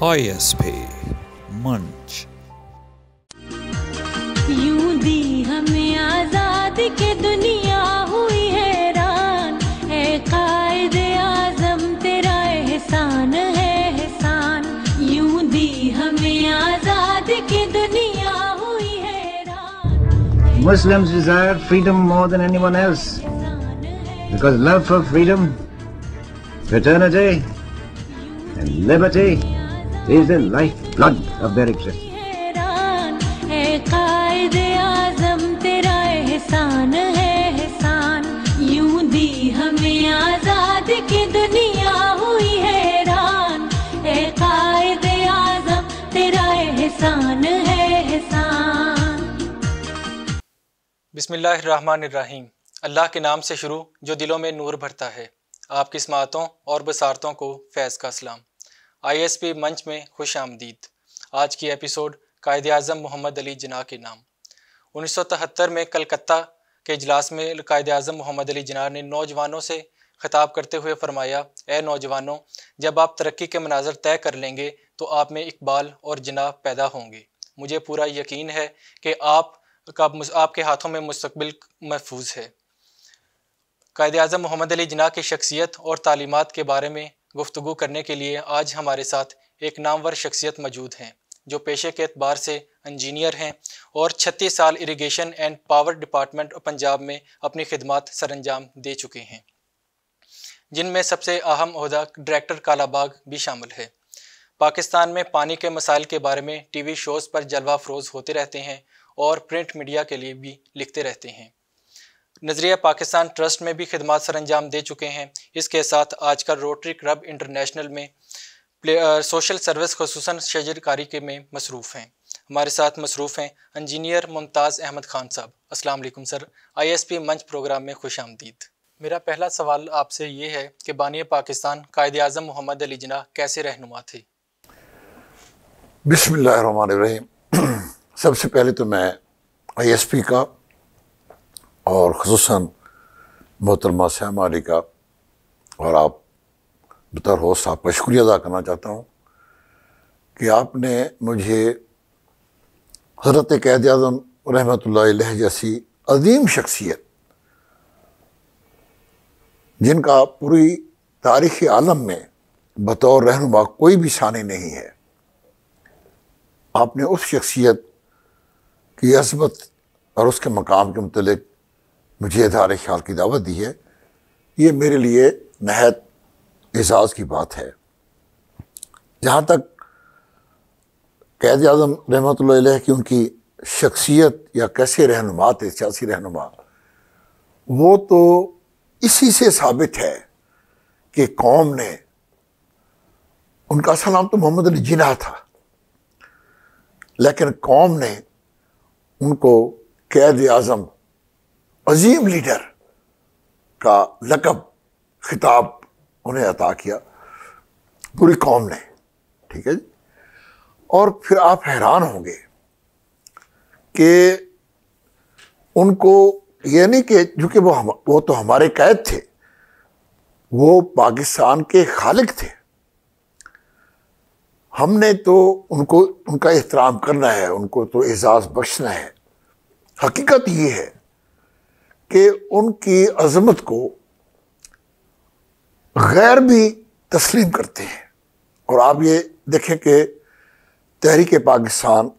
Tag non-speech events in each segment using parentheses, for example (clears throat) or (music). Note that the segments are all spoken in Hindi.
ISP Munch. Muslims desire freedom more than anyone else because love for freedom, fraternity and liberty is the lifeblood of their existence. बिसमीम अल्लाह के नाम से शुरू जो दिलों में नूर भरता है आपकी समातों और बसारतों को फैज़ का सलाम आईएसपी मंच में खुश आमदीद आज की एपिसोड कायद अजम मोहम्मद अली जना के नाम उन्नीस सौ तिहत्तर में कलकत्ता के इजलास में कायद अजम मोहम्मद अली जना ने नौजवानों से खिताब करते हुए फरमाया ए नौजवानों जब आप तरक्की के मनाजर तय कर लेंगे तो आप में इकबाल और जना पैदा होंगे मुझे पूरा यकीन है कि आप का आपके हाथों में मुस्तबिल महफूज है कायद अजम मोहम्मद अली जना की शख्सियत और तालीमत के बारे में गुफ्तु करने के लिए आज हमारे साथ एक नामवर शख्सियत मौजूद हैं जो पेशे के अतबार से इंजीनियर हैं और छत्तीस साल irrigation and power department Punjab में अपनी खिदमत सर अंजाम दे चुके हैं जिनमें सबसे अहम अहदा डायरेक्टर कालाबाग भी शामिल है पाकिस्तान में पानी के मसाइल के बारे में टी वी शोज़ पर जलवा फरोज होते रहते हैं और प्रिंट मीडिया के लिए भी लिखते रहते हैं नजरिया पाकिस्तान ट्रस्ट में भी खदमात सर अंजाम दे चुके हैं इसके साथ आज कल रोटरी क्लब इंटरनेशनल में प्ले सोशल सर्विस खसूस शजरकारी के में मसरूफ़ हैं हमारे साथ मसरूफ़ हैं engineer Mumtaz Ahmad Khan Sahab Aslam sir I S P Manch programme में खुश आमदीद मेरा पहला सवाल आपसे ये है कि बानिय पाकिस्तान कायद अजम मोहम्मद अली जना कैसे रहनुमा थे बिसम (clears throat) सबसे पहले तो मैं आई एस पी का और खसूस मोहतरमा सहमा अली का और आप बतर होस्ट आपका शुक्रिया अदा करना चाहता हूँ कि आपने मुझे हजरत कैद अजम रहमत जैसी अजीम शख्सियत जिनका पूरी तारीख़ आलम में बतौर रहनुमा कोई भी सानी नहीं है आपने उस शख्सियत की असमत और उसके मकाम के मतलब मुझे दार ख्याल की दावत दी है ये मेरे लिए नहत एजाज़ की बात है जहाँ तक कैद आजम रहमत की उनकी शख्सियत या कैसे रहनुमा थे सियासी रहनुमा वो तो इसी से साबित है कि कौम ने उनका असल नाम तो मोहम्मद अली जिना था लेकिन कौम ने उनको कैद आज़म अजीम लीडर का लकब खिताब उन्हें अता किया पूरी कौम ने ठीक है जी और फिर आप हैरान होंगे कि उनको ये कि चूँकि वो हम वो तो हमारे कैद थे वो पाकिस्तान के खालिक थे हमने तो उनको उनका एहतराम करना है उनको तो एजाज़ बख्शना है हकीकत ये है कि उनकी अजमत को गैर भी तस्लीम करते हैं और आप ये देखें कि तहरीक पाकिस्तान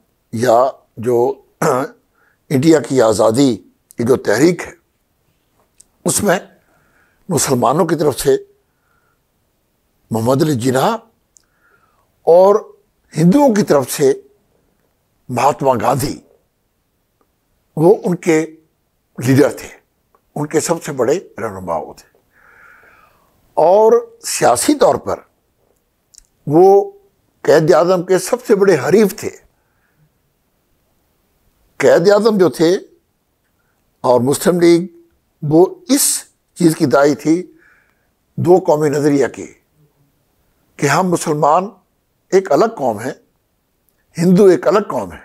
या जो (clears throat) इंडिया की आज़ादी की जो तहरीक है उसमें मुसलमानों की तरफ से मोहम्मद अली जिना और हिंदुओं की तरफ से महात्मा गांधी वो उनके लीडर थे उनके सबसे बड़े रहनुमा थे और सियासी तौर पर वो कैद आजम के सबसे बड़े हरीफ थे कैद आजम जो थे और मुस्लिम लीग वो इस चीज़ की दाई थी दो कौमी नज़रिया की कि हम मुसलमान एक अलग कौम है हिंदू एक अलग कौम है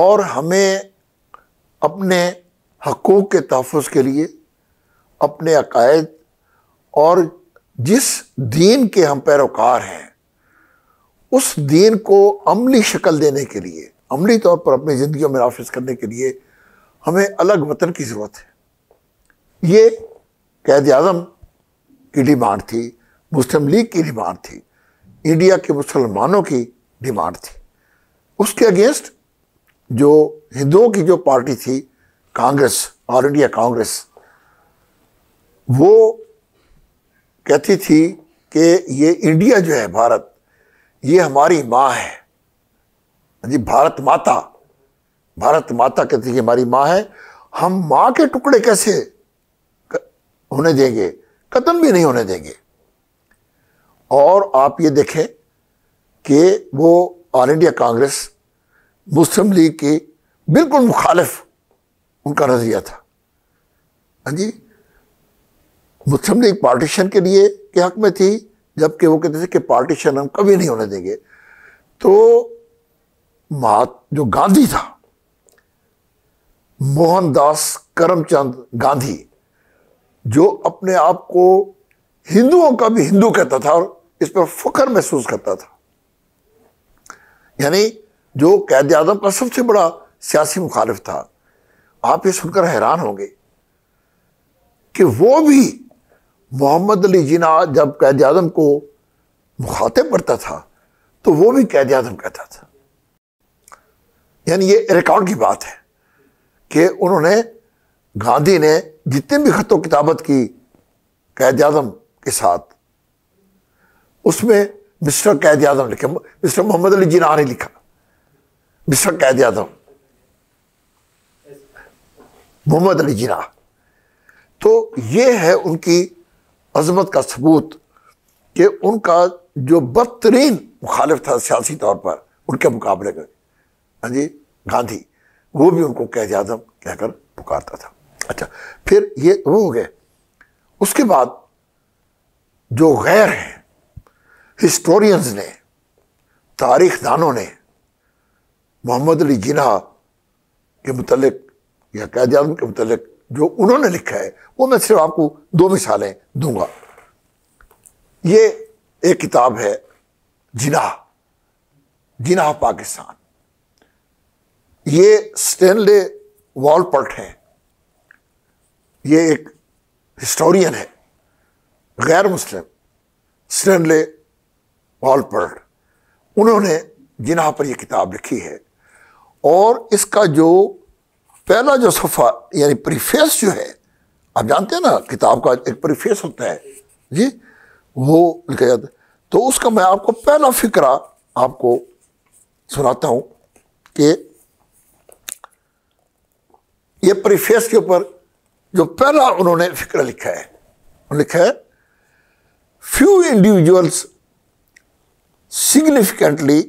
और हमें अपने हकूक़ के तहफ़ के लिए अपने अकायद और जिस दीन के हम पैरोकार हैं उस दीन को अमली शक्ल देने के लिए अमली तौर पर अपनी ज़िंदगी में नाफिज करने के लिए हमें अलग वतन की ज़रूरत है ये कैद अजम की डिमांड थी मुस्लिम लीग की डिमांड थी इंडिया के मुसलमानों की डिमांड थी उसके अगेंस्ट जो हिंदुओं की जो पार्टी थी कांग्रेस ऑल इंडिया कांग्रेस वो कहती थी कि ये इंडिया जो है भारत ये हमारी माँ है जी भारत माता भारत माता कहती है हमारी माँ है हम माँ के टुकड़े कैसे होने देंगे कदम भी नहीं होने देंगे और आप ये देखें कि वो ऑल इंडिया कांग्रेस मुस्लिम लीग की बिल्कुल मुखालिफ उनका नजरिया था हाँ जी मुस्लिम लीग पार्टीशन के लिए के हक में थी जबकि वो कहते थे कि पार्टीशन हम कभी नहीं होने देंगे तो महात जो गांधी था मोहनदास करमचंद गांधी जो अपने आप को हिंदुओं का भी हिंदू कहता था और इस पर फख्र महसूस करता था यानी जो कैद आजम का सबसे बड़ा सियासी मुखालिफ था आप ये सुनकर हैरान होंगे कि वो भी मोहम्मद अली जिना जब कैद आजम को मुखातिब करता था तो वो भी कैद आजम कहता था यानी ये रिकॉर्ड की बात है कि उन्होंने गांधी ने जितने भी खतों किताबत की कैद आजम के साथ उसमें मिस्टर कैद आजम लिखे मिस्टर मोहम्मद अली जिना ने लिखा मिस्टर कैद आजम मोहम्मद अली जिना तो ये है उनकी अजमत का सबूत कि उनका जो बदतरीन मुखालिफ था सियासी तौर पर उनके मुकाबले में हाँ जी गांधी वो भी उनको कैद आजम कहकर पुकारता था अच्छा फिर ये वो हो गए उसके बाद जो गैर हैं हिस्टोरियंस ने तारीख दानों ने मोहम्मद अली जिना के मुतलक या कैद आजम के मतलब जो उन्होंने लिखा है वो मैं सिर्फ आपको दो मिसालें दूंगा ये एक किताब है जिनाह जिनाह पाकिस्तान ये स्टेनले वॉलपर्ट हैं ये एक हिस्टोरियन है गैर मुस्लिम स्टेनले वॉलपर्ट उन्होंने जिनाह पर यह किताब लिखी है और इसका जो पहला जो सफ़ा यानी प्रीफेस जो है आप जानते हैं ना किताब का एक प्रीफेस होता है जी वो लिखा जाता है तो उसका मैं आपको पहला फिक्रा आपको सुनाता हूँ कि ये प्रीफेस के ऊपर जो पहला उन्होंने फिक्र लिखा है लिखा है few individuals significantly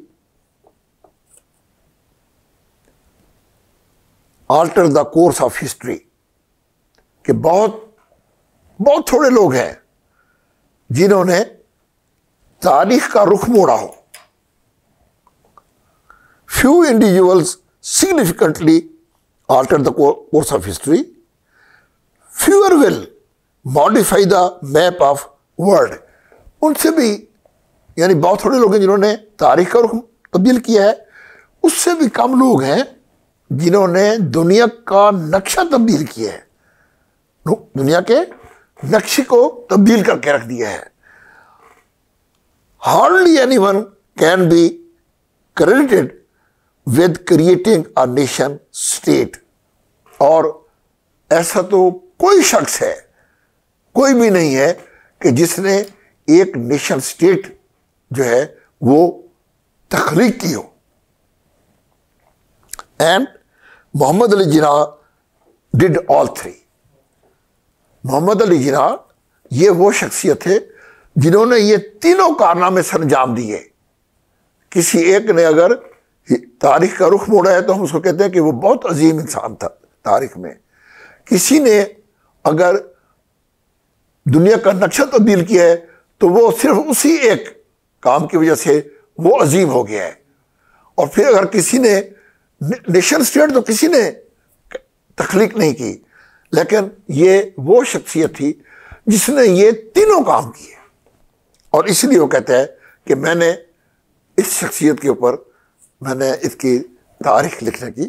alter the course of history कि बहुत बहुत थोड़े लोग हैं जिन्होंने तारीख का रुख मोड़ा हो few individuals significantly alter the course of history fewer will modify the map of world उनसे भी यानी बहुत थोड़े लोग हैं जिन्होंने तारीख का रुख तब्दील किया है उससे भी कम लोग हैं जिन्होंने दुनिया का नक्शा तब्दील किया है दुनिया के नक्शे को तब्दील करके रख दिया है hardly anyone can be credited with creating a nation state और ऐसा तो कोई शख्स है कोई भी नहीं है कि जिसने एक नेशन स्टेट जो है वो तखलीक की हो and Muhammad Ali Jinnah did all three. Mohammad Ali जिना ये वो शख्सियत है जिन्होंने ये तीनों कारनामे सरंजाम दिए किसी एक ने अगर तारीख का रुख मोड़ा है तो हम उसको कहते हैं कि वो बहुत अजीम इंसान था तारीख में किसी ने अगर दुनिया का नक्शा तब्दील किया है तो वो सिर्फ उसी एक काम की वजह से वो अजीम हो गया है और फिर अगर किसी ने नेशन स्टेट तो किसी ने तख्लीक नहीं की लेकिन ये वो शख्सियत थी जिसने ये तीनों काम किए और इसलिए वो कहते हैं कि मैंने इस शख्सियत के ऊपर मैंने इसकी तारीख लिखने की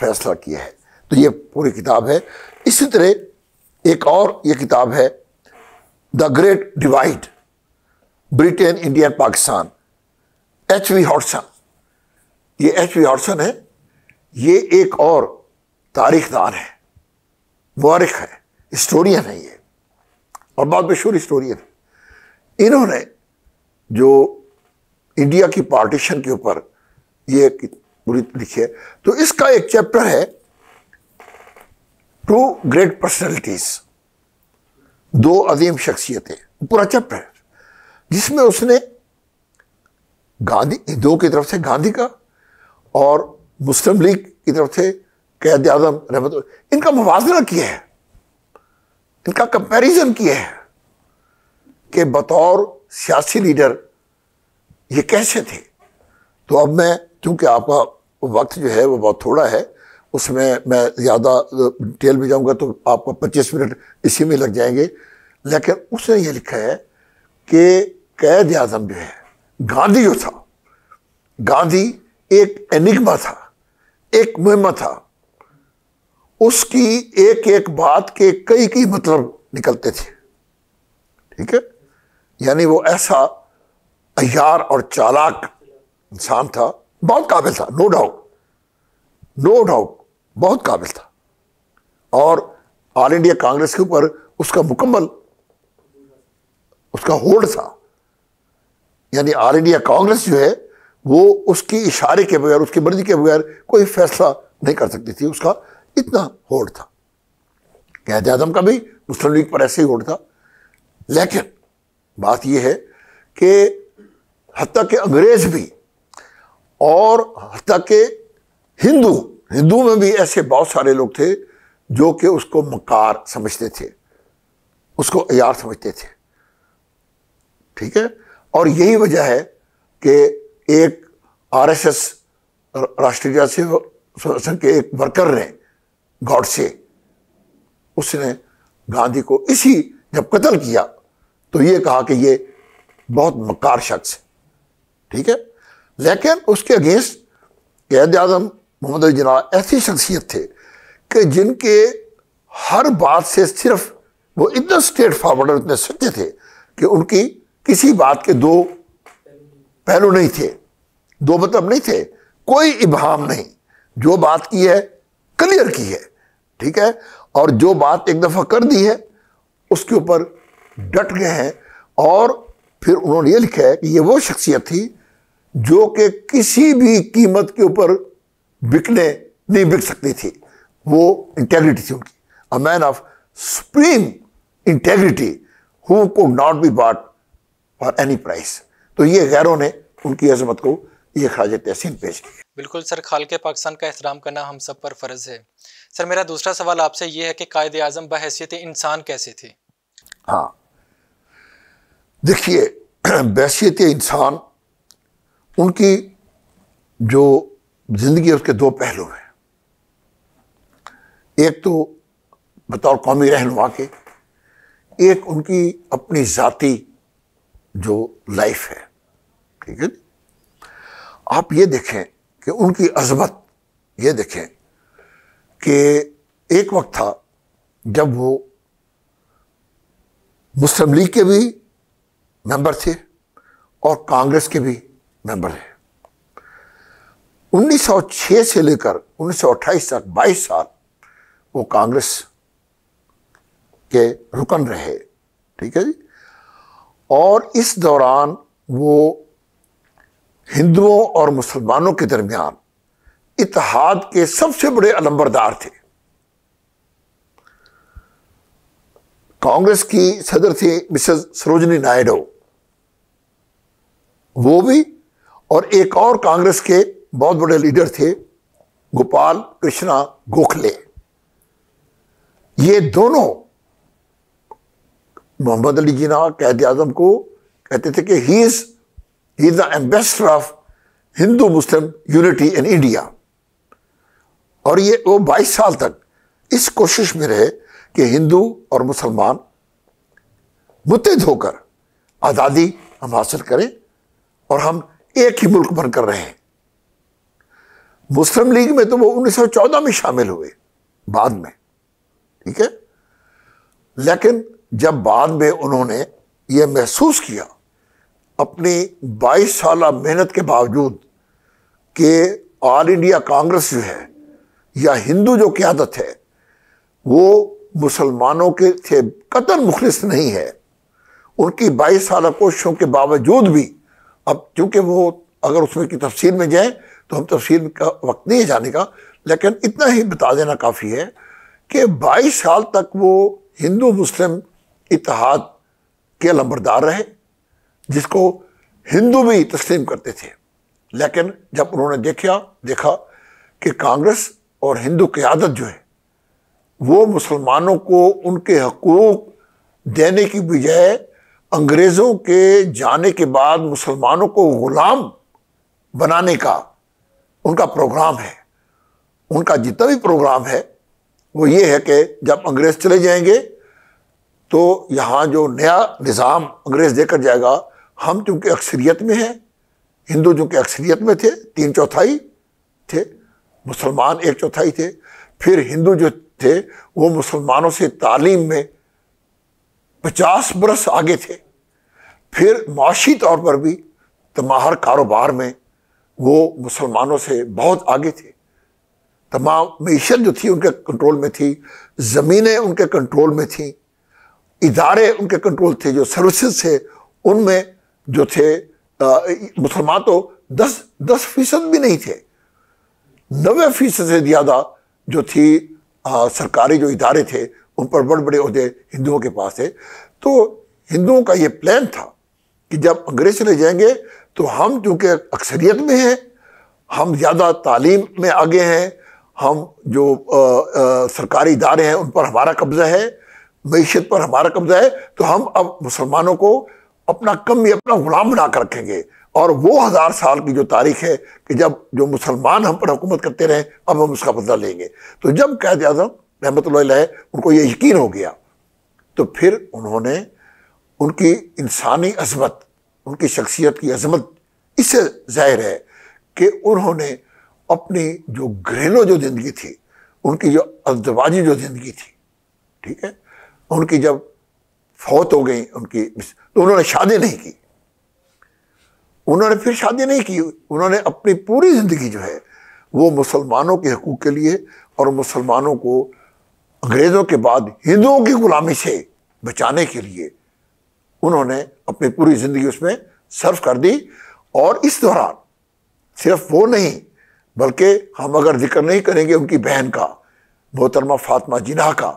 फैसला किया है तो ये पूरी किताब है इसी तरह एक और ये किताब है the great divide Britain India Pakistan H V Hodson ये एच वी हॉटसन है ये एक और तारीखदार है वारिक है हिस्टोरियन है ये और बहुत मशहूर हिस्टोरियन है इन्होंने जो इंडिया की पार्टीशन के ऊपर ये पूरी लिखी है तो इसका एक चैप्टर है टू ग्रेट पर्सनैलिटीज दो अजीम शख्सियतें पूरा चैप्टर है जिसमें उसने गांधी दो की तरफ से गांधी का और मुस्लिम लीग की तरफ थे कैद आजम रहमत इनका मुजना किया है इनका कंपैरिजन किया है कि बतौर सियासी लीडर ये कैसे थे तो अब मैं क्योंकि आपका वक्त जो है वो बहुत थोड़ा है उसमें मैं ज़्यादा डिटेल में जाऊंगा तो आपका 25 मिनट इसी में लग जाएंगे लेकिन उसने ये लिखा है कि कैद आजम जो है गांधी जो था गांधी एक एनिग्मा था एक मुहिमा था उसकी एक एक बात के कई कई मतलब निकलते थे ठीक है यानी वो ऐसा अयार और चालाक इंसान था बहुत काबिल था नो डाउट नो डाउट बहुत काबिल था और ऑल इंडिया कांग्रेस के ऊपर उसका मुकम्मल उसका होल्ड था यानी ऑल इंडिया कांग्रेस जो है वो उसकी इशारे के बगैर उसकी मर्जी के बगैर कोई फैसला नहीं कर सकती थी उसका इतना होड़ था कहते आजम का भी मुस्लिम लीग पर ऐसे ही होड़ था लेकिन बात यह है कि हती के अंग्रेज़ भी और हती के हिंदू हिंदू में भी ऐसे बहुत सारे लोग थे जो कि उसको मकार समझते थे उसको अयार समझते थे ठीक है और यही वजह है कि एक आरएसएस राष्ट्रीय संघ के एक वर्कर ने गॉड से उसने गांधी को इसी जब कत्ल किया तो ये कहा कि ये बहुत मकार शख्स है ठीक है लेकिन उसके अगेंस्ट कैद आजम मोहम्मद जना ऐसी शख्सियत थे कि जिनके हर बात से सिर्फ वो इतना स्ट्रेट फॉरवर्ड इतने सच्चे थे कि उनकी किसी बात के दो पहलू नहीं थे दो मतलब नहीं थे कोई इबहम नहीं जो बात की है क्लियर की है ठीक है और जो बात एक दफ़ा कर दी है उसके ऊपर डट गए हैं और फिर उन्होंने ये लिखा है कि ये वो शख्सियत थी जो कि किसी भी कीमत के ऊपर बिकने नहीं बिक सकती थी वो इंटेग्रिटी थी उनकी a man of supreme integrity who could not be bought for any price तो ये गैरों ने उनकी अजमत को ये खराज तहसीन पेश की बिल्कुल सर खाल के पाकिस्तान का एहतराम करना हम सब पर फ़र्ज़ है सर मेरा दूसरा सवाल आपसे ये है कि कायद अजम बहसीत इंसान कैसे थे हाँ देखिए बहसीत इंसान उनकी जो ज़िंदगी है उसके दो पहलू हैं एक तो बतौर कौमी रहनुमा के एक उनकी अपनी जाति जो लाइफ है ठीक है आप ये देखें कि उनकी अजमत ये देखें कि एक वक्त था जब वो मुस्लिम लीग के भी मेंबर थे और कांग्रेस के भी मेंबर हैं 1906 से लेकर 1928 तक 22 साल वो कांग्रेस के रुकन रहे ठीक है जी और इस दौरान वो हिंदुओं और मुसलमानों के दरमियान इतिहाद के सबसे बड़े अलंबरदार थे कांग्रेस की सदर थी मिसेज सरोजनी नायडू वो भी और एक और कांग्रेस के बहुत बड़े लीडर थे गोपाल कृष्णा गोखले ये दोनों मोहम्मद अली जिना कैद आजम को कहते थे कि he is He is the ambassador of Hindu Muslim unity in India और ये वो 22 साल तक इस कोशिश में रहे कि हिंदू और मुसलमान मुतहद होकर आज़ादी हम हासिल करें और हम एक ही मुल्क बनकर रहें मुस्लिम लीग में तो वो 1914 में शामिल हुए बाद में ठीक है लेकिन जब बाद में उन्होंने ये महसूस किया अपनी 22 साल मेहनत के बावजूद कि ऑल इंडिया कांग्रेस जो है या हिंदू जो क्यादत है वो मुसलमानों के थे कतल मुखलिस नहीं है उनकी 22 साल कोशिशों के बावजूद भी अब चूँकि वो अगर उसमें की तफसील में जाएँ तो हम तफसील का वक्त नहीं है जाने का लेकिन इतना ही बता देना काफ़ी है कि 22 साल तक वो हिंदू मुस्लिम इतिहाद के लंबरदार रहे जिसको हिंदू भी तस्लीम करते थे लेकिन जब उन्होंने देखा देखा कि कांग्रेस और हिंदू क्यादत जो है वो मुसलमानों को उनके हकूक़ देने की बजाय अंग्रेज़ों के जाने के बाद मुसलमानों को ग़ुलाम बनाने का उनका प्रोग्राम है उनका जितना भी प्रोग्राम है वो ये है कि जब अंग्रेज़ चले जाएंगे तो यहाँ जो नया निज़ाम अंग्रेज़ देकर जाएगा हम चूंकि अक्सरियत में हैं हिंदू चूंकि अक्सरियत में थे तीन चौथाई थे मुसलमान एक चौथाई थे फिर हिंदू जो थे वो मुसलमानों से तालीम में पचास बरस आगे थे फिर माशी तौर पर भी तमाहर कारोबार में वो मुसलमानों से बहुत आगे थे तमाम मीशत जो थी उनके कंट्रोल में थी ज़मीनें उनके कंट्रोल में थी इदारे उनके कंट्रोल थे जो सर्विसेज थे उनमें जो थे मुसलमान तो दस दस फीसद भी नहीं थे नबे फीसद से ज़्यादा जो थी आ, सरकारी जो इदारे थे उन पर बड़े बड़े अहदे हिंदुओं के पास थे तो हिंदुओं का ये प्लान था कि जब अंग्रेज चले जाएंगे तो हम चूँकि अक्सरियत में हैं हम ज़्यादा तालीम में आगे हैं हम जो आ, आ, सरकारी इदारे हैं उन पर हमारा कब्ज़ा है मीशत पर हमारा कब्ज़ा है तो हम अब मुसलमानों को अपना कम ही अपना गुलाम बना कर रखेंगे और वो हज़ार साल की जो तारीख है कि जब जो मुसलमान हम पर हुकूमत करते रहे अब हम उसका बदला लेंगे तो जब कैद आजम रहमत उनको ये यकीन हो गया तो फिर उन्होंने उनकी इंसानी अजमत उनकी शख्सियत की अजमत इससे जाहिर है कि उन्होंने अपनी जो घरेलू जो ज़िंदगी थी उनकी जो अजदबाजी जो ज़िंदगी थी ठीक है उनकी जब फौत हो गई उनकी तो उन्होंने शादी नहीं की उन्होंने फिर शादी नहीं की उन्होंने अपनी पूरी ज़िंदगी जो है वो मुसलमानों के हकूक़ के लिए और मुसलमानों को अंग्रेज़ों के बाद हिंदुओं की ग़ुलामी से बचाने के लिए उन्होंने अपनी पूरी ज़िंदगी उसमें सर्व कर दी और इस दौरान सिर्फ वो नहीं बल्कि हम अगर जिक्र नहीं करेंगे उनकी बहन का मोहतरमा फातमा जिना का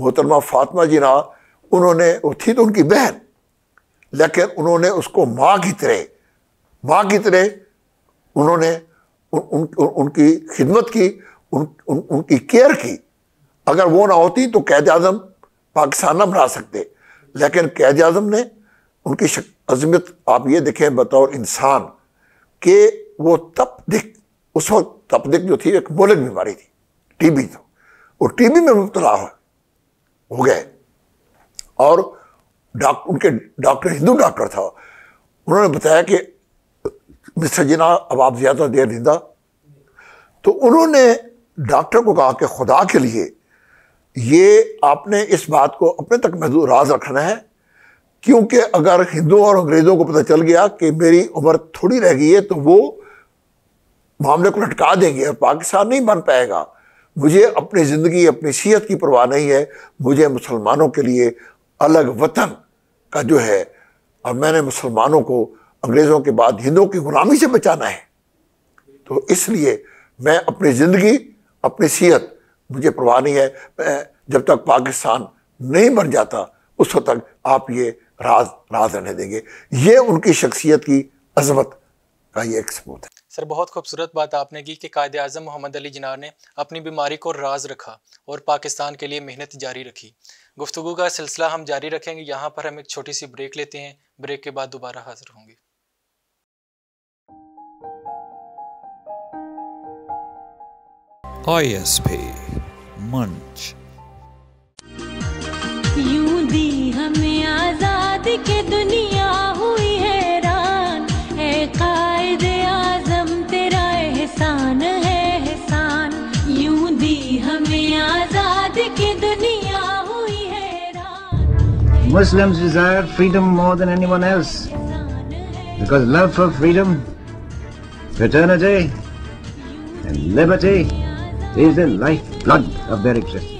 मोहतरमा फातमा जिना उन्होंने वो थी तो उनकी बहन लेकिन उन्होंने उसको माँ की तरह माँ की तरह उन्होंने उन, उन, उन, उनकी खिदमत की उन, उन, उनकी केयर की अगर वो ना होती तो कैद आजम पाकिस्तान ना बना सकते लेकिन कैद आजम ने उनकी अजमत आप ये देखें बतौर इंसान के वो तपदिक उस वक्त तपदिक जो थी एक मोलन बीमारी थी टीबी तो वो टीबी में मुबतला हो गए और डॉक्टर उनके डॉक्टर हिंदू डॉक्टर था उन्होंने बताया कि मिस्टर जिना अब आप ज़्यादा देर जिंदा तो उन्होंने डॉक्टर को कहा कि खुदा के लिए ये आपने इस बात को अपने तक महदूद राज रखना है क्योंकि अगर हिंदुओं और अंग्रेज़ों को पता चल गया कि मेरी उम्र थोड़ी रह गई है तो वो मामले को लटका देंगे और पाकिस्तान नहीं बन पाएगा मुझे अपनी ज़िंदगी अपनी सेहत की परवाह नहीं है मुझे मुसलमानों के लिए अलग वतन का जो है और मैंने मुसलमानों को अंग्रेज़ों के बाद हिंदुओं की गुलामी से बचाना है तो इसलिए मैं अपनी ज़िंदगी अपनी सेहत मुझे परवाह नहीं है मैं जब तक पाकिस्तान नहीं बन जाता उस वक्त तक आप ये राज राज रहने देंगे ये उनकी शख्सियत की अजमत का ये एक सबूत है सर बहुत खूबसूरत बात आपने की कि कायद अजम मोहम्मद अली जिनार ने अपनी बीमारी को राज रखा और पाकिस्तान के लिए मेहनत जारी रखी गुफ्तु का सिलसिला हम जारी रखेंगे यहाँ पर हम एक छोटी सी ब्रेक लेते हैं ब्रेक के बाद दोबारा हाजिर होंगे मंच यूं दी हमें Muslims desire freedom more than anyone else because love for freedom, fraternity and liberty is the lifeblood of their existence.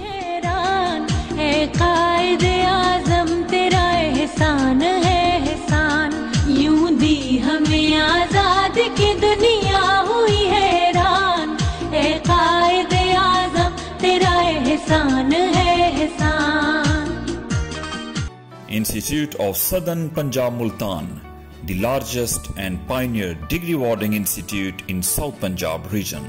Institute of Southern Punjab Multan, the largest and pioneer degree awarding institute in South Punjab region.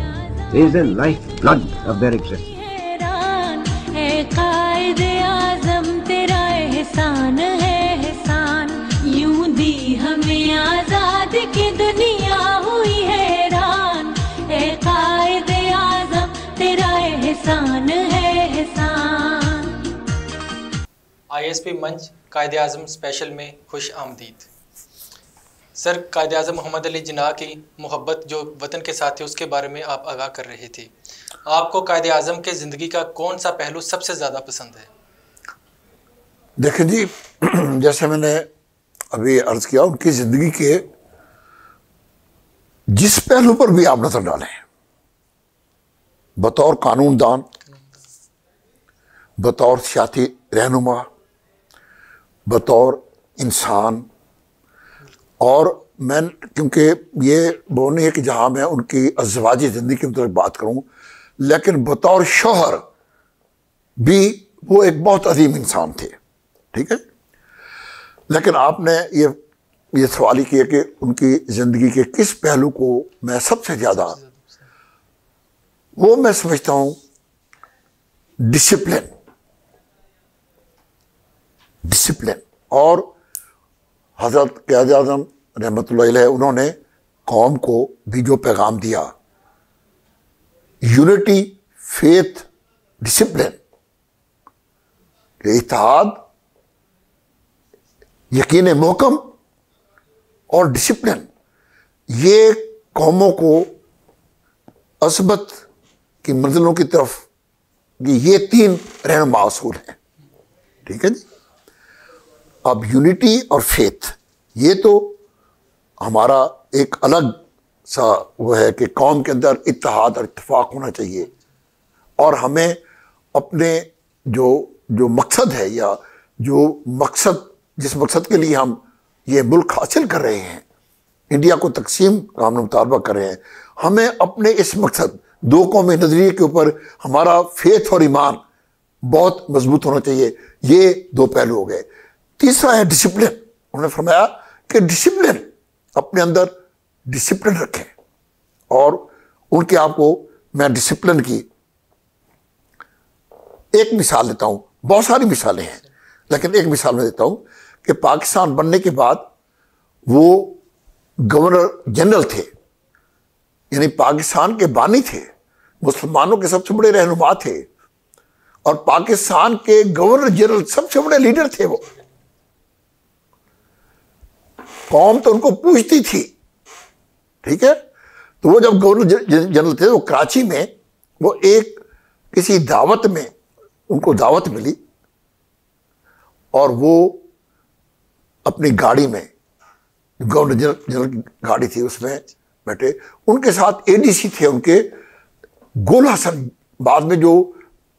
is the lifeblood of their existence. ISP Manch Quaid-e Azam special में खुश आमदीद सर कायद अजम मोहम्मद अली जिना की मोहब्बत जो वतन के साथ थी उसके बारे में आप आगाह कर रहे थे आपको कायद अजम के ज़िंदगी का कौन सा पहलू सबसे ज़्यादा पसंद है देखिए जी (clears throat) जैसे मैंने अभी अर्ज़ किया उनकी ज़िंदगी के जिस पहलू पर भी आप नज़र डालें बतौर कानून दान बतौर सियाती रहनुमा बतौर इंसान और मैं क्योंकि ये वो नहीं है कि जहाँ मैं उनकी अजवाजी ज़िंदगी की मुताबिक बात करूँ लेकिन बतौर शोहर भी वो एक बहुत अजीम इंसान थे ठीक है लेकिन आपने ये ये सवाल ही किया कि उनकी ज़िंदगी के किस पहलू को मैं सबसे ज़्यादा वो मैं समझता हूँ डिसिप्लिन डिसिप्लिन और हज़रत क्याज अजम रहमत उन्होंने कौम को भी जो पैगाम दिया यूनिटी फेथ डिसिप्लिन इतिहाद यकीन मोहकम और डिसिप्लिन ये कौमों को असबत की मंजिलों की तरफ ये तीन रहनमा असूल हैं ठीक है जी अब यूनिटी और फेथ ये तो हमारा एक अलग सा वो है कि कौम के अंदर इतिहाद और इतफाक़ होना चाहिए और हमें अपने जो जो मकसद है या जो मकसद जिस मकसद के लिए हम ये मुल्क हासिल कर रहे हैं इंडिया को तकसीम का हमने मुतालबा कर रहे हैं हमें अपने इस मकसद दो कौम नज़रिए के ऊपर हमारा फेथ और ईमान बहुत मजबूत होना चाहिए ये दो पहलू हो गए तीसरा है डिसिप्लिन उन्होंने फरमाया कि डिसिप्लिन अपने अंदर डिसिप्लिन रखें और उनके आपको मैं डिसिप्लिन की एक मिसाल देता हूं बहुत सारी मिसालें हैं लेकिन एक मिसाल मैं देता हूं कि पाकिस्तान बनने के बाद वो गवर्नर जनरल थे यानी पाकिस्तान के बानी थे मुसलमानों के सबसे बड़े रहनुमा थे और पाकिस्तान के गवर्नर जनरल सबसे बड़े लीडर थे वो कौम तो उनको पूछती थी ठीक है तो वो जब गवर्नर जनरल थे वो कराची में वो एक किसी दावत में उनको दावत मिली और वो अपनी गाड़ी में गवर्नर जनरल जनरल गाड़ी थी उसमें बैठे उनके साथ एडीसी थे उनके गुल हसन बाद में जो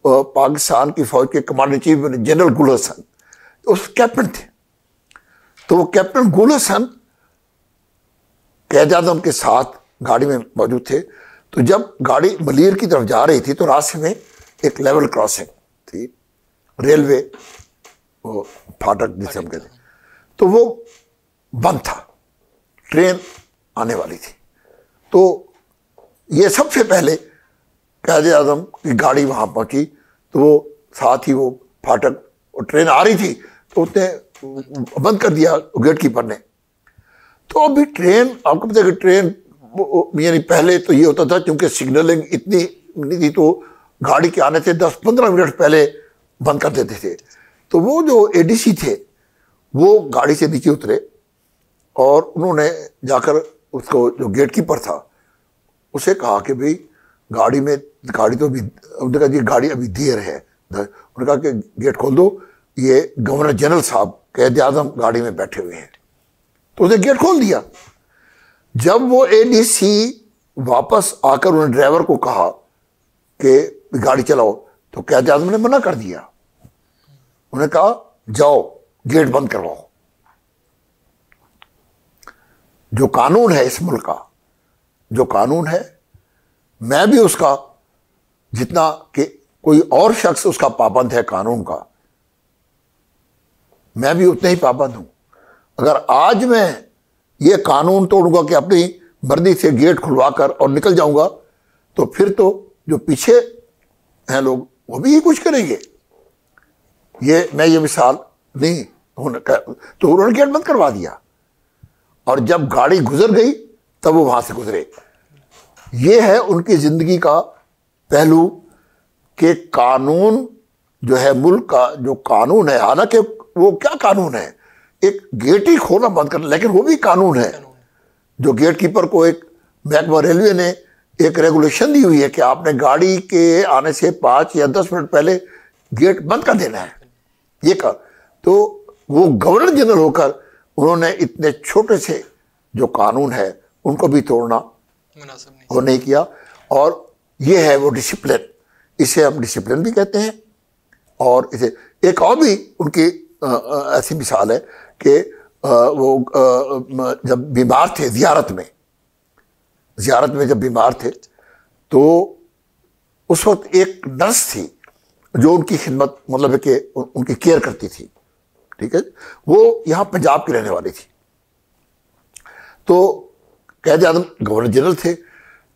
पाकिस्तान की फौज के कमांडर चीफ जनरल गुल हसन उस कैप्टन थे तो वो कैप्टन गुलसन कैद आजम के साथ गाड़ी में मौजूद थे तो जब गाड़ी मलिर की तरफ जा रही थी तो रास्ते में एक लेवल क्रॉसिंग थी रेलवे वो फाटक जिसे हम कहते तो वो बंद था ट्रेन आने वाली थी तो ये सबसे पहले कैद आजम की गाड़ी वहाँ पहुँची तो वो साथ ही वो फाटक और ट्रेन आ रही थी तो उसने बंद कर दिया गेट कीपर ने तो अभी ट्रेन आपको पता है कि ट्रेन यानी पहले तो ये होता था क्योंकि सिग्नलिंग इतनी नहीं थी तो गाड़ी के आने से 10-15 मिनट पहले बंद कर देते थे तो वो जो एडीसी थे वो गाड़ी से नीचे उतरे और उन्होंने जाकर उसको जो गेट कीपर था उसे कहा कि भाई गाड़ी में गाड़ी तो अभी उन्होंने कहा जी गाड़ी अभी देर है उन्होंने कहा कि गेट खोल दो ये गवर्नर जनरल साहब कैद आजम गाड़ी में बैठे हुए हैं तो उसने गेट खोल दिया जब वो एडीसी वापस आकर उन्हें ड्राइवर को कहा कि गाड़ी चलाओ तो कैद आजम ने मना कर दिया उन्हें कहा जाओ गेट बंद करवाओ जो कानून है इस मुल्क का जो कानून है मैं भी उसका जितना कि कोई और शख्स उसका पाबंद है कानून का मैं भी उतना ही पाबंद हूं अगर आज मैं ये कानून तोड़ूंगा कि अपनी मर्जी से गेट खुलवा कर और निकल जाऊंगा तो फिर तो जो पीछे हैं लोग वो भी कुछ करेंगे ये मैं ये मिसाल नहीं होने तो उन्होंने गेट बंद करवा दिया और जब गाड़ी गुजर गई तब वो वहां से गुजरे ये है उनकी ज़िंदगी का पहलू के कानून जो है मुल्क का जो कानून है हालांकि वो क्या कानून है एक गेट ही खोलना बंद करना लेकिन वो भी कानून है जो गेट कीपर को एक महकमा रेलवे ने एक रेगुलेशन दी हुई है कि आपने गाड़ी के आने से पाँच या दस मिनट पहले गेट बंद कर देना है ये कर तो वो गवर्नर जनरल होकर उन्होंने इतने छोटे से जो कानून है उनको भी तोड़ना वो नहीं किया और ये है वो डिसिप्लिन इसे हम डिसिप्लिन भी कहते हैं और इसे एक और भी उनकी ऐसी मिसाल है कि वो जब बीमार थे ज़ियारत में ज़ियारत में जब बीमार थे तो उस वक्त एक नर्स थी जो उनकी खिदमत मतलब कि उनकी केयर करती थी ठीक है वो यहाँ पंजाब की रहने वाली थी तो कैद आजम गवर्नर जनरल थे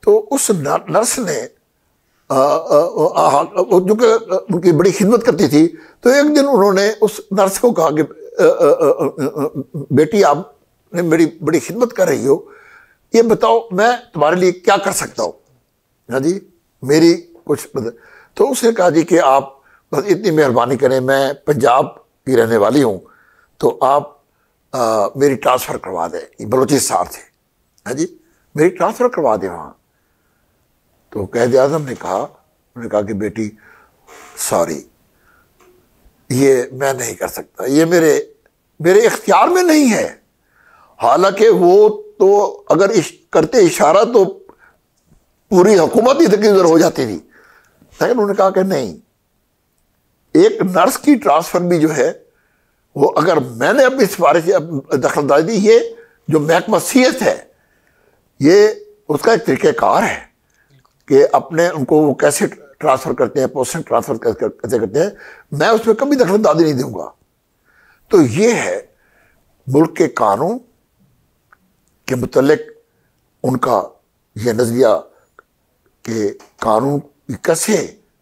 तो उस नर्स ने जो कि उनकी बड़ी खिदमत करती थी तो एक दिन उन्होंने उस नर्स को कहा कि बेटी आप ने मेरी बड़ी खिदमत कर रही हो ये बताओ मैं तुम्हारे लिए क्या कर सकता हूँ हाँ जी मेरी कुछ मतलब तो उसने कहा जी कि आप बस इतनी मेहरबानी करें मैं पंजाब की रहने वाली हूँ तो आप आ, मेरी ट्रांसफ़र करवा दें बलोचिस्तान से हाँ जी मेरी ट्रांसफ़र करवा दें वहाँ तो कैद आजम ने कहा उन्होंने कहा कि बेटी सॉरी ये मैं नहीं कर सकता ये मेरे मेरे इख्तियार में नहीं है हालांकि वो तो अगर इश, करते इशारा तो पूरी हुकूमत ही तक हो जाती थी लेकिन उन्होंने कहा कि नहीं एक नर्स की ट्रांसफ़र भी जो है वो अगर मैंने अपनी सिफारिश दखल दी ये जो महकमा है ये उसका एक तरीक़ाकार है कि अपने उनको वो कैसे ट्रांसफ़र करते हैं पोस्टन ट्रांसफ़र कैसे करते हैं मैं उसमें कभी दखल दादी नहीं दूंगा तो ये है मुल्क के कानून के मतलब उनका यह नज़रिया कि कानून की कैसे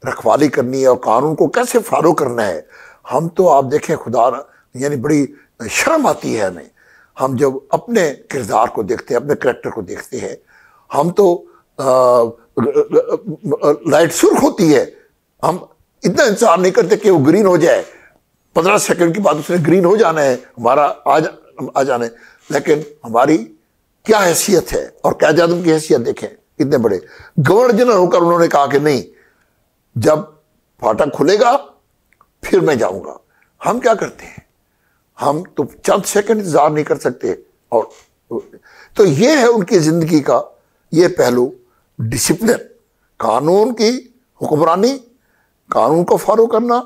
रखवाली करनी है और कानून को कैसे फॉलो करना है हम तो आप देखें खुदा यानी बड़ी शर्म आती है हमें हम जब अपने किरदार को देखते हैं अपने करेक्टर को देखते हैं हम तो आ, लाइट सुर्ख होती है हम इतना इंतजार नहीं करते कि वो ग्रीन हो जाए पंद्रह सेकंड के बाद उसने ग्रीन हो जाना है हमारा आज आ जाने लेकिन हमारी क्या हैसियत है और क्या जादम की हैसियत देखें इतने बड़े गवर्नर जनरल होकर उन्होंने कहा कि नहीं जब फाटक खुलेगा फिर मैं जाऊंगा हम क्या करते हैं हम तो चंद सेकंड इंतजार नहीं कर सकते और तो ये है उनकी जिंदगी का ये पहलू डिसिप्लिन कानून की हुक्मरानी कानून को फॉलो करना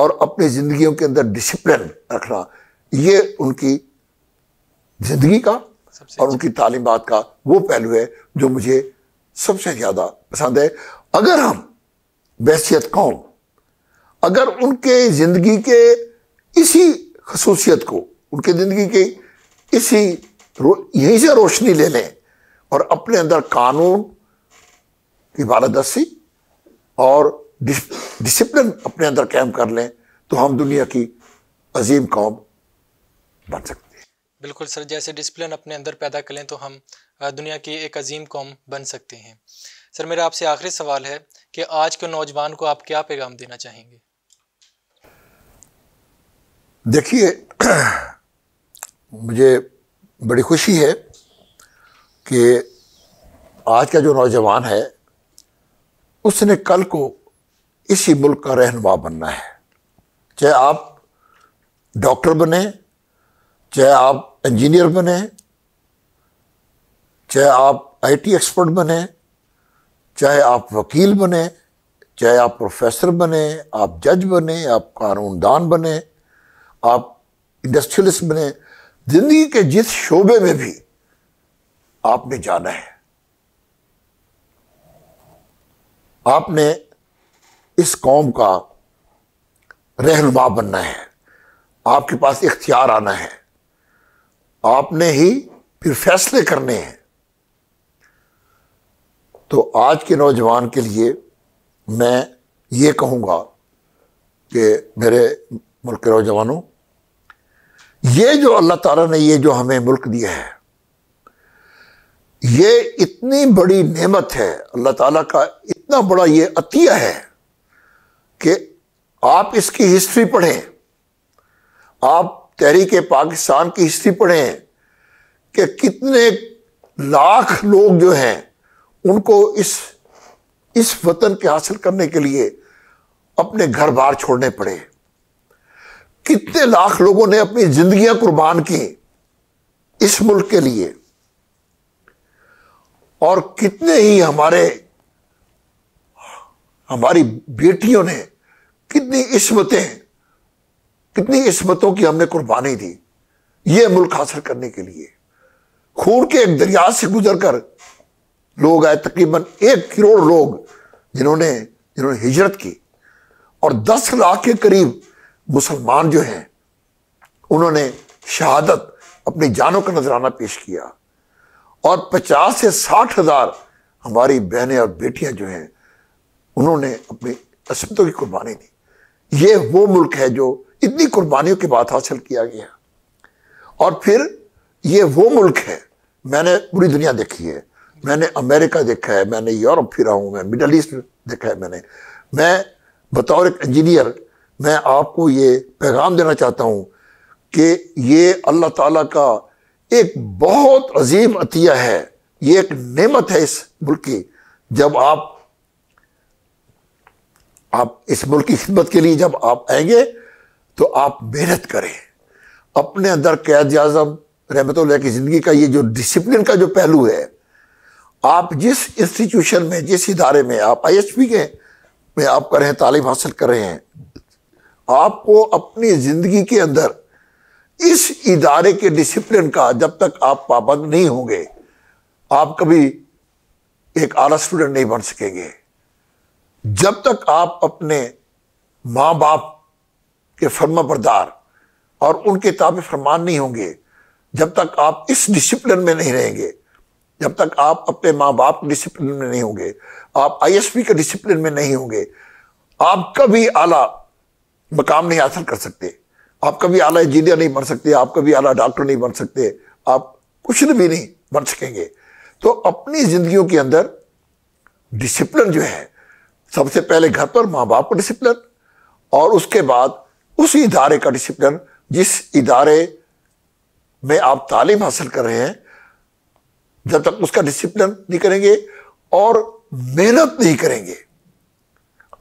और अपनी जिंदगी के अंदर डिसिप्लिन रखना ये उनकी ज़िंदगी का और उनकी तालीमत का वो पहलू है जो मुझे सबसे ज़्यादा पसंद है अगर हम बैसीत कौम अगर उनके ज़िंदगी के इसी खसूसियत को उनके ज़िंदगी के इसी यहीं से रोशनी ले लें और अपने अंदर कानून की और डिसिप्लिन अपने अंदर कैम कर लें तो हम दुनिया की अजीम कौम बन सकते हैं बिल्कुल सर जैसे डिसिप्लिन अपने अंदर पैदा करें तो हम दुनिया की एक अजीम कौम बन सकते हैं सर मेरा आपसे आखिरी सवाल है कि आज के नौजवान को आप क्या पैगाम देना चाहेंगे देखिए मुझे बड़ी खुशी है कि आज का जो नौजवान है उसने कल को इसी मुल्क का रहनुमा बनना है चाहे आप डॉक्टर बने चाहे आप इंजीनियर बने चाहे आप आईटी एक्सपर्ट बने चाहे आप वकील बने चाहे आप प्रोफेसर बने आप जज बने आप कानूनदान बने आप इंडस्ट्रियलिस्ट बने ज़िंदगी के जिस शोबे में भी आपने जाना है आपने इस कौम का रहनुमा बनना है आपके पास इख्तियार आना है आपने ही फिर फैसले करने हैं तो आज के नौजवान के लिए मैं ये कहूँगा कि मेरे मुल्क के नौजवानों ये जो अल्लाह ताला ने ये जो हमें मुल्क दिया है ये इतनी बड़ी नेमत है अल्लाह ताला का इतना बड़ा ये अतिया है कि आप इसकी हिस्ट्री पढ़ें आप तहरीक पाकिस्तान की हिस्ट्री पढ़ें कि कितने लाख लोग जो हैं उनको इस इस वतन के हासिल करने के लिए अपने घर बार छोड़ने पड़े कितने लाख लोगों ने अपनी जिंदगियां कुर्बान की इस मुल्क के लिए और कितने ही हमारे हमारी बेटियों ने कितनी इसमतें कितनी इसमतों की हमने कुर्बानी दी ये मुल्क हासिल करने के लिए खून के एक दरिया से गुजर कर लोग आए तकरीबन एक करोड़ लोग जिन्होंने जिन्होंने हिजरत की और दस लाख के करीब मुसलमान जो हैं उन्होंने शहादत अपनी जानों का नजराना पेश किया और पचास से साठ हजार हमारी बहनें और बेटियां जो हैं उन्होंने अपनी असमतों की कुर्बानी दी ये वो मुल्क है जो इतनी कुर्बानियों के बाद हासिल किया गया और फिर ये वो मुल्क है मैंने पूरी दुनिया देखी है मैंने अमेरिका देखा है मैंने यूरोप फिरा हूँ मैं मिडल ईस्ट देखा है मैंने मैं बतौर एक इंजीनियर मैं आपको ये पैगाम देना चाहता हूँ कि ये अल्लाह ताला का एक बहुत अजीम अतिया है ये एक नेमत है इस मुल्क की जब आप आप इस मुल्क की खिदमत के लिए जब आप आएंगे तो आप मेहनत करें अपने अंदर कैद आजम रहमत की ज़िंदगी का ये जो डिसिप्लिन का जो पहलू है आप जिस इंस्टीट्यूशन में जिस इदारे में आप आई एच पी के में आप कर रहे हैं तालीम हासिल कर रहे हैं आपको अपनी ज़िंदगी के अंदर इस इदारे के डिसिप्लिन का जब तक आप पाबंद नहीं होंगे आप कभी एक आला स्टूडेंट नहीं बन सकेंगे जब तक आप अपने माँ बाप के फर्मा बरदार और उनके ताब फरमान नहीं होंगे जब तक आप इस डिसिप्लिन में नहीं रहेंगे जब तक आप अपने माँ बाप के डिसिप्लिन में नहीं होंगे आप आईएसपी के डिसिप्लिन में नहीं होंगे आप कभी आला मकाम नहीं हासिल कर सकते आप कभी आला इंजीनियर नहीं बन सकते आप कभी आला डॉक्टर नहीं बन सकते आप कुछ भी नहीं बन सकेंगे तो अपनी जिंदगियों के अंदर डिसिप्लिन जो है सबसे पहले घर पर माँ बाप का डिसिप्लिन और उसके बाद उस इदारे का डिसिप्लिन जिस इदारे में आप तालीम हासिल कर रहे हैं जब तक उसका डिसिप्लिन नहीं करेंगे और मेहनत नहीं करेंगे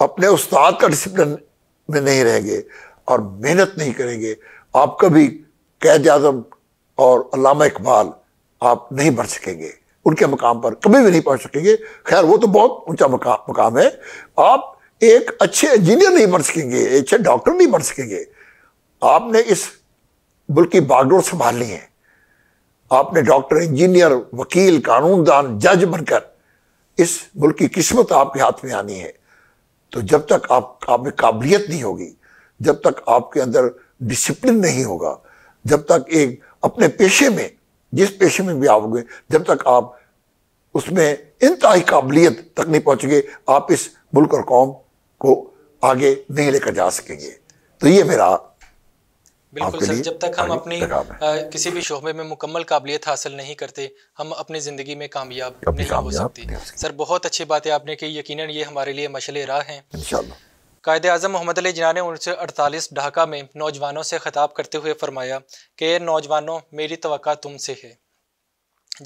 अपने उस्ताद का डिसिप्लिन में नहीं रहेंगे और मेहनत नहीं करेंगे आप कभी कैद आजम और अलामा इकबाल आप नहीं बढ़ सकेंगे उनके मकाम पर कभी भी नहीं पहुंच सकेंगे खैर वो तो बहुत ऊंचा मकाम मकाम है आप एक अच्छे इंजीनियर नहीं बन सकेंगे अच्छे डॉक्टर नहीं बन सकेंगे आपने इस मुल्क की बागडोर संभालनी है आपने डॉक्टर इंजीनियर वकील कानूनदान जज बनकर इस मुल्क की किस्मत आपके हाथ में आनी है तो जब तक आप आप में काबिलियत नहीं होगी जब तक आपके अंदर डिसिप्लिन नहीं होगा जब तक एक अपने पेशे में जिस पेशे में भी आओगे जब तक आप उसमें इंतहाई काबिलियत तक नहीं पहुंचेंगे आप इस मुल्क और कौम को आगे नहीं लेकर जा सकेंगे तो ये मेरा बिल्कुल सर जब तक हम अपनी आ, किसी भी शोबे में मुकम्मल काबिलियत हासिल नहीं करते हम अपनी ज़िंदगी में कामयाब नहीं हो सकते सर बहुत अच्छी बात है आपने की यकीनन ये हमारे लिए मशले राह हैं कायद अजम मोहम्मद अली जिना ने उन्नीस सौ अड़तालीस ढाका में नौजवानों से खिताब करते हुए फरमाया कि नौजवानों मेरी तो तुमसे है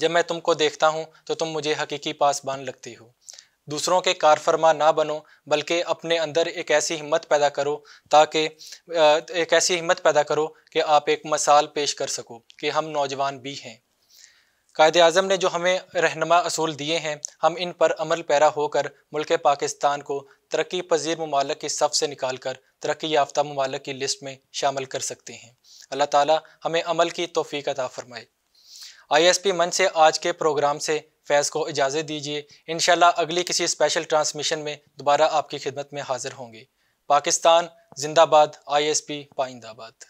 जब मैं तुमको देखता हूँ तो तुम मुझे हकीकी पासबान लगती हो दूसरों के कार फरमा ना बनो बल्कि अपने अंदर एक ऐसी हिम्मत पैदा करो ताकि एक ऐसी हिम्मत पैदा करो कि आप एक मसाल पेश कर सको कि हम नौजवान भी हैं कायद अजम ने जो हमें रहनमा असूल दिए हैं हम इन पर अमल पैरा होकर मुल्क पाकिस्तान को तरक्की पजीर ममालक की सफ से निकाल कर तरक्की याफ्ता ममालक की लिस्ट में शामिल कर सकते हैं अल्लाह ताली हमें अमल की तोफ़ी अदा फ़रमाए आई एस पी मन से आज के प्रोग्राम से फैज़ को इजाज़त दीजिए इन अगली किसी स्पेशल ट्रांसमिशन में दोबारा आपकी खिदमत में हाजिर होंगे पाकिस्तान जिंदाबाद आई एस पी पाइंदाबाद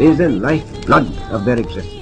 is the lifeblood of their existence.